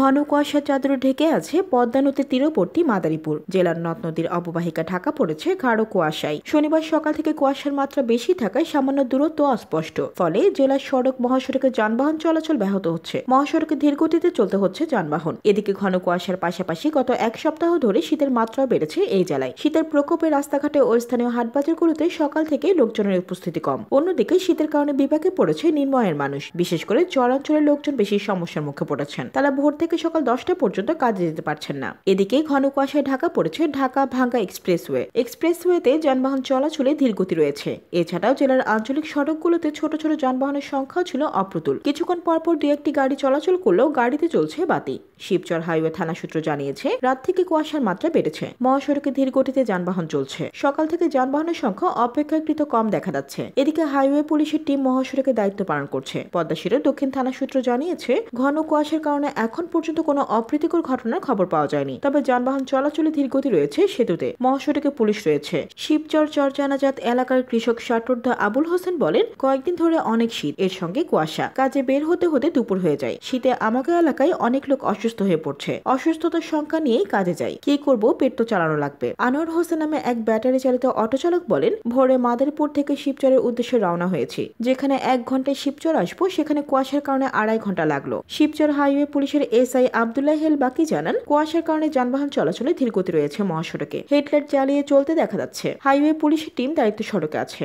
ঘন কুয়াশা চাদর ঢেকে আছে পদ্মা নদীর তীরবর্তী মাদারীপুর জেলার নদ নদীর অববাহিকা ঢাকা পড়েছে গাঢ় কুয়াশায় শনিবার সকাল থেকে কুয়াশার মাত্রা বেশি থাকায় সামান্য দূরত্ব অস্পষ্ট ফলে জেলার সড়ক মহাসড়কে যানবাহন চলাচল ব্যাহত হচ্ছে মহাসড়কে ধীর গতিতে চলতে হচ্ছে যানবাহন এদিকে ঘন কুয়াশার পাশাপাশি গত এক সপ্তাহ ধরে শীতের মাত্রা বেড়েছে এই জেলায় শীতের প্রকোপে রাস্তাঘাটে ও স্থানীয় হাটবাজারগুলোতে সকাল থেকে লোকজনের উপস্থিতি কম অন্যদিকে শীতের কারণে বিপাকে পড়েছে নির্ময়ের মানুষ বিশেষ করে চরাঞ্চলের লোকজন বেশি সমস্যার মুখে পড়েছেন তারা ভোর থেকে সকাল দশটা পর্যন্ত কাজে যেতে পারছেন না এদিকে ঘন কুয়াশায় ঢাকা পড়েছে ঢাকা ভাঙ্গা এক্সপ্রেসওয়ে এক্সপ্রেসওয়েতে যানবাহন চলাচলে ধীরগতি রয়েছে এছাড়াও জেলার আঞ্চলিক সড়কগুলোতে ছোট ছোট যানবাহনের সংখ্যা ছিল অপ্রতুল কিছুক্ষণ পরপর দু একটি গাড়ি চলাচল করলেও গাড়িতে চলছে বাতি শিবচর হাইওয়ে থানা সূত্র জানিয়েছে রাত থেকে কুয়াশার মাত্রা বেড়েছে মহাসড়কে ধীর গতিতে যানবাহন চলছে সকাল থেকে যানবাহনের সংখ্যা অপেক্ষাকৃত কম দেখা যাচ্ছে এদিকে হাইওয়ে পুলিশের টিম মহাসড়কে দায়িত্ব পালন করছে পদ্মা দক্ষিণ থানা সূত্র জানিয়েছে ঘন কুয়াশার কারণে এখন এখন পর্যন্ত কোনো অপ্রীতিকর ঘটনার খবর পাওয়া যায়নি তবে যানবাহন চলাচলে ধীর গতি রয়েছে সেতুতে মহাসড়কে পুলিশ রয়েছে শিবচর চর জানাজাত এলাকার কৃষক ষাটোর্ধা আবুল হোসেন বলেন কয়েকদিন ধরে অনেক শীত এর সঙ্গে কুয়াশা কাজে বের হতে হতে দুপুর হয়ে যায় শীতে আমাকে এলাকায় অনেক লোক অসুস্থ হয়ে পড়ছে অসুস্থতার সংখ্যা নিয়েই কাজে যায় কি করব পেট তো চালানো লাগবে আনোয়ার হোসেন নামে এক ব্যাটারি চালিত অটো চালক বলেন ভোরে মাদারীপুর থেকে শিবচরের উদ্দেশ্যে রওনা হয়েছি যেখানে এক ঘন্টায় শিবচর আসবো সেখানে কুয়াশার কারণে আড়াই ঘন্টা লাগলো শিবচর হাইওয়ে পুলিশের এসআই আবদুল্লাহ হেল বাকি জানান কুয়াশার কারণে যানবাহন চলাচলে ধীরগতি রয়েছে মহাসড়কে হেডলাইট জ্বালিয়ে চলতে দেখা যাচ্ছে হাইওয়ে পুলিশের টিম দায়িত্ব সড়কে আছে